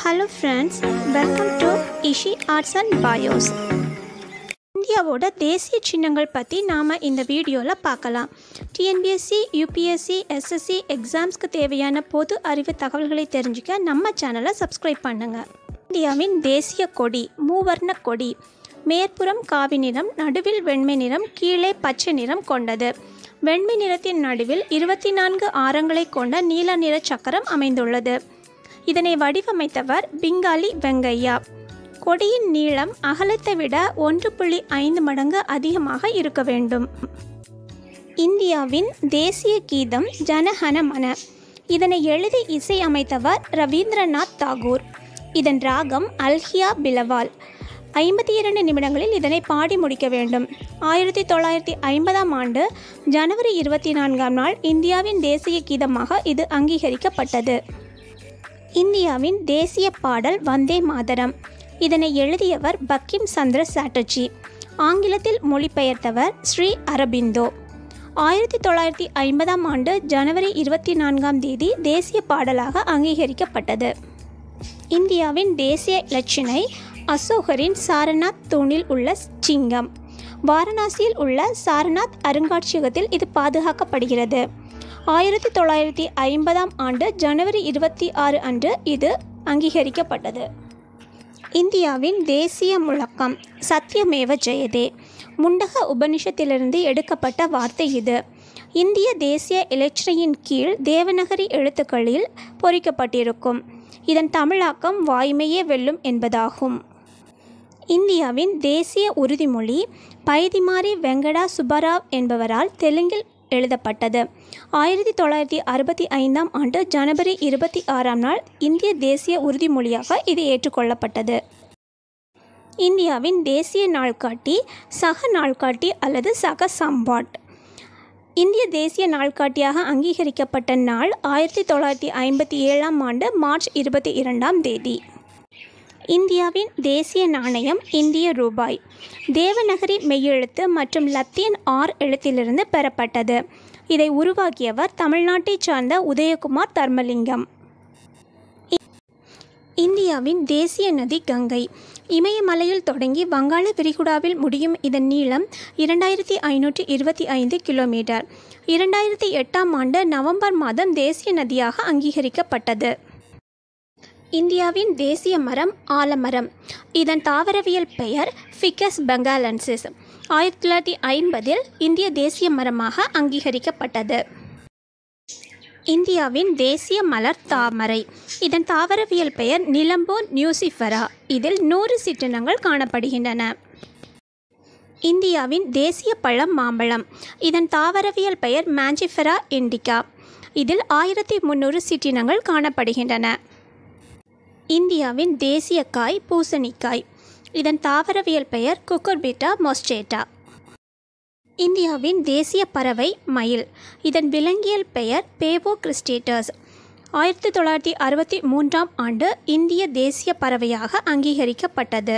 hello friends welcome to Ishi arts and bios இந்தியாவோட தேசிய சின்னங்கள் பற்றி நாம் இந்த வீடியோவில் பார்க்கலாம் டிஎன்பிஎஸ்சி யூபிஎஸ்சி எஸ்எஸ்சி எக்ஸாம்ஸ்க்கு தேவையான பொது அறிவு தகவல்களை தெரிஞ்சுக்க நம்ம சேனலை சப்ஸ்கிரைப் பண்ணுங்கள் இந்தியாவின் தேசிய கொடி மூவர்ண கொடி மேற்புறம் காவி நிறம் நடுவில் வெண்மை நிறம் கீழே பச்சை நிறம் கொண்டது வெண்மை நிறத்தின் நடுவில் இருபத்தி நான்கு ஆரங்களை கொண்ட நீல நிற சக்கரம் அமைந்துள்ளது இதனை வடிவமைத்தவர் பிங்காலி வெங்கையா கொடியின் நீளம் அகலத்தை விட ஒன்று புள்ளி ஐந்து மடங்கு அதிகமாக இருக்க வேண்டும் இந்தியாவின் தேசிய கீதம் ஜனஹனமன இதனை எழுதி இசையமைத்தவர் ரவீந்திரநாத் தாகூர் இதன் ராகம் அல்ஹியா பிலவால் ஐம்பத்தி இரண்டு நிமிடங்களில் இதனை பாடி முடிக்க வேண்டும் ஆயிரத்தி தொள்ளாயிரத்தி ஐம்பதாம் ஆண்டு ஜனவரி இருபத்தி நான்காம் நாள் இந்தியாவின் தேசிய கீதமாக இது அங்கீகரிக்கப்பட்டது இந்தியாவின் தேசிய பாடல் வந்தே மாதரம் இதனை எழுதியவர் பக்கிம் சந்திர சாட்டர்ஜி ஆங்கிலத்தில் மொழிபெயர்த்தவர் ஸ்ரீ அரபிந்தோ ஆயிரத்தி தொள்ளாயிரத்தி ஐம்பதாம் ஆண்டு ஜனவரி இருபத்தி நான்காம் தேதி தேசிய பாடலாக அங்கீகரிக்கப்பட்டது இந்தியாவின் தேசிய இலட்சினை அசோகரின் சாரநாத் தூணில் உள்ள சிங்கம் வாரணாசியில் உள்ள சாரநாத் அருங்காட்சியகத்தில் இது பாதுகாக்கப்படுகிறது ஆயிரத்தி தொள்ளாயிரத்தி ஐம்பதாம் ஆண்டு ஜனவரி இருபத்தி ஆறு அன்று இது அங்கீகரிக்கப்பட்டது இந்தியாவின் தேசிய முழக்கம் சத்தியமேவ ஜெயதே முண்டக உபனிஷத்திலிருந்து எடுக்கப்பட்ட வார்த்தை இது இந்திய தேசிய இலட்சணையின் கீழ் தேவநகரி எழுத்துக்களில் பொறிக்கப்பட்டிருக்கும் இதன் தமிழாக்கம் வாய்மையே வெல்லும் என்பதாகும் இந்தியாவின் தேசிய உறுதிமொழி பைதிமாரி வெங்கடா சுப்பராவ் என்பவரால் தெலுங்கில் எழுதப்பட்டது ஆயிரத்தி தொள்ளாயிரத்தி அறுபத்தி ஐந்தாம் ஆண்டு ஜனவரி இருபத்தி ஆறாம் நாள் இந்திய தேசிய உறுதிமொழியாக இது ஏற்றுக்கொள்ளப்பட்டது இந்தியாவின் தேசிய நாள்காட்டி சக நாள்காட்டி அல்லது சக சம்பாட் இந்திய தேசிய நாள்காட்டியாக அங்கீகரிக்கப்பட்ட நாள் ஆயிரத்தி தொள்ளாயிரத்தி ஐம்பத்தி ஏழாம் ஆண்டு மார்ச் இருபத்தி இரண்டாம் தேதி இந்தியாவின் தேசிய நாணயம் இந்திய ரூபாய் தேவநகரி மெய்யெழுத்து மற்றும் லத்தீன் ஆர் எழுத்திலிருந்து பெறப்பட்டது இதை உருவாக்கியவர் தமிழ்நாட்டைச் சார்ந்த உதயகுமார் தர்மலிங்கம் இந்தியாவின் தேசிய நதி கங்கை இமயமலையில் தொடங்கி வங்காள விரிகுடாவில் முடியும் இதன் நீளம் இரண்டாயிரத்தி ஐநூற்றி இருபத்தி ஐந்து கிலோமீட்டர் இரண்டாயிரத்தி எட்டாம் ஆண்டு நவம்பர் மாதம் தேசிய நதியாக அங்கீகரிக்கப்பட்டது இந்தியாவின் தேசிய மரம் ஆலமரம் இதன் தாவரவியல் பெயர் ஃபிகஸ் பெங்காலன்சிஸ் ஆயிரத்தி தொள்ளாயிரத்தி ஐம்பதில் இந்திய தேசிய மரமாக அங்கீகரிக்கப்பட்டது இந்தியாவின் தேசிய மலர் தாமரை இதன் தாவரவியல் பெயர் நிலம்போ நியூசிஃபரா இதில் நூறு சிற்றினங்கள் காணப்படுகின்றன இந்தியாவின் தேசிய பழம் மாம்பழம் இதன் தாவரவியல் பெயர் மேஞ்சிஃபரா இண்டிகா இதில் ஆயிரத்தி முந்நூறு சிற்றினங்கள் காணப்படுகின்றன இந்தியாவின் தேசிய காய் பூசணிக்காய் இதன் தாவரவியல் பெயர் குக்குர்பிட்டா மொஸ்டேட்டா இந்தியாவின் தேசிய பறவை மயில் இதன் விலங்கியல் பெயர் பேவோ கிறிஸ்டேட்டர்ஸ் ஆயிரத்தி தொள்ளாயிரத்தி அறுபத்தி மூன்றாம் ஆண்டு இந்திய தேசிய பறவையாக அங்கீகரிக்கப்பட்டது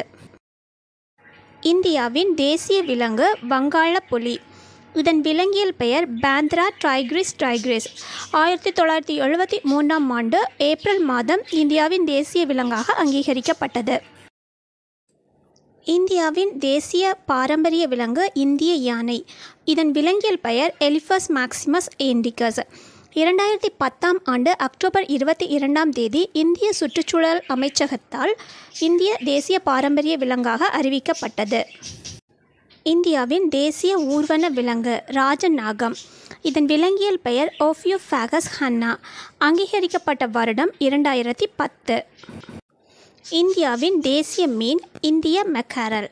இந்தியாவின் தேசிய விலங்கு வங்காள புலி இதன் விலங்கியல் பெயர் பேந்த்ரா டைக்ரிஸ் டைக்ரிஸ் ஆயிரத்தி தொள்ளாயிரத்தி எழுபத்தி மூன்றாம் ஆண்டு ஏப்ரல் மாதம் இந்தியாவின் தேசிய விலங்காக அங்கீகரிக்கப்பட்டது இந்தியாவின் தேசிய பாரம்பரிய விலங்கு இந்திய யானை இதன் விலங்கியல் பெயர் எலிஃபஸ் மேக்சிமஸ் ஏண்டிகஸ் இரண்டாயிரத்தி பத்தாம் ஆண்டு அக்டோபர் இருபத்தி இரண்டாம் தேதி இந்திய சுற்றுச்சூழல் அமைச்சகத்தால் இந்திய தேசிய பாரம்பரிய விலங்காக அறிவிக்கப்பட்டது இந்தியாவின் தேசிய ஊர்வன விலங்கு ராஜ நாகம் இதன் விலங்கியல் பெயர் ஓஃபியோஃபேகஸ் ஹன்னா அங்கீகரிக்கப்பட்ட வருடம் இரண்டாயிரத்தி பத்து இந்தியாவின் தேசிய மீன் இந்திய மெக்காரல்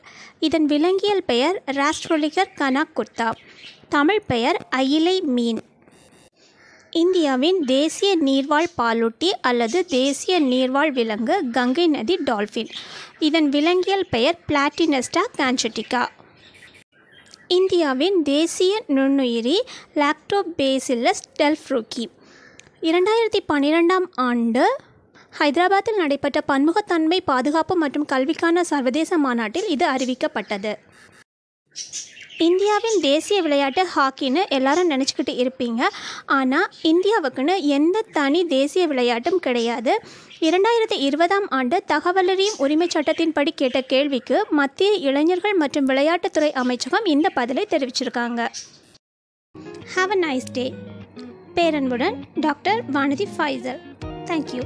இதன் விலங்கியல் பெயர் ராஸ்ட்ரோலிகர் கனா குர்தா தமிழ் பெயர் அயிலை மீன் இந்தியாவின் தேசிய நீர்வாழ் பாலூட்டி அல்லது தேசிய நீர்வாழ் விலங்கு கங்கை நதி டால்ஃபின் இதன் விலங்கியல் பெயர் பிளாட்டினஸ்டா கான்செட்டிகா இந்தியாவின் தேசிய நுண்ணுயிரி லாக்டோபேசில்லஸ் டெல்ஃப்ரூக்கி இரண்டாயிரத்தி பன்னிரெண்டாம் ஆண்டு ஹைதராபாத்தில் நடைபெற்ற பன்முகத்தன்மை பாதுகாப்பு மற்றும் கல்விக்கான சர்வதேச மாநாட்டில் இது அறிவிக்கப்பட்டது இந்தியாவின் தேசிய விளையாட்டு ஹாக்கின்னு எல்லாரும் நினச்சிக்கிட்டு இருப்பீங்க ஆனால் இந்தியாவுக்குன்னு எந்த தனி தேசிய விளையாட்டும் கிடையாது இரண்டாயிரத்தி இருபதாம் ஆண்டு தகவலறியும் உரிமை சட்டத்தின்படி கேட்ட கேள்விக்கு மத்திய இளைஞர்கள் மற்றும் விளையாட்டுத்துறை அமைச்சகம் இந்த பதிலை தெரிவிச்சிருக்காங்க ஹாவ் அ நைஸ் டே பேரன்புடன் டாக்டர் வானதி ஃபைசல் தேங்க்யூ